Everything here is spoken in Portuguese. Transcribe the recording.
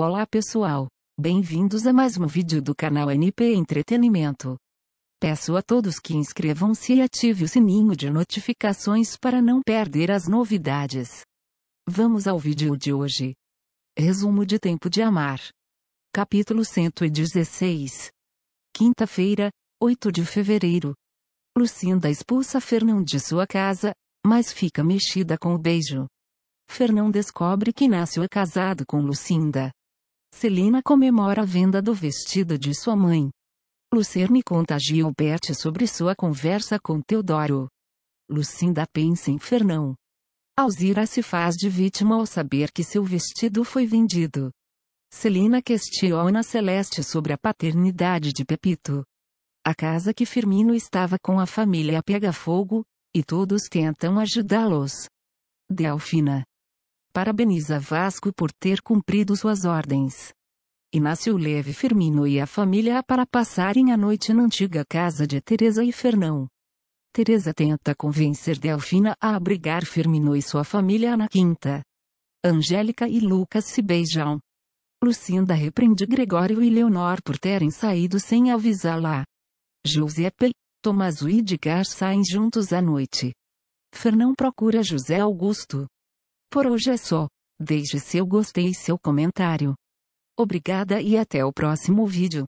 Olá pessoal, bem-vindos a mais um vídeo do canal NP Entretenimento. Peço a todos que inscrevam-se e ative o sininho de notificações para não perder as novidades. Vamos ao vídeo de hoje. Resumo de Tempo de Amar. Capítulo 116. Quinta-feira, 8 de fevereiro. Lucinda expulsa Fernão de sua casa, mas fica mexida com o beijo. Fernão descobre que Inácio é casado com Lucinda. Celina comemora a venda do vestido de sua mãe. Lucerne conta a Gilbert sobre sua conversa com Teodoro. Lucinda pensa em Fernão. Alzira se faz de vítima ao saber que seu vestido foi vendido. Celina questiona Celeste sobre a paternidade de Pepito. A casa que Firmino estava com a família pega fogo, e todos tentam ajudá-los. Delfina, Parabeniza Vasco por ter cumprido suas ordens. Inácio Leve Firmino e a família para passarem a noite na antiga casa de Teresa e Fernão. Teresa tenta convencer Delfina a abrigar Firmino e sua família na quinta. Angélica e Lucas se beijam. Lucinda repreende Gregório e Leonor por terem saído sem avisá-la. Giuseppe, Tomás e Edgar saem juntos à noite. Fernão procura José Augusto. Por hoje é só. Deixe seu gostei e seu comentário. Obrigada e até o próximo vídeo.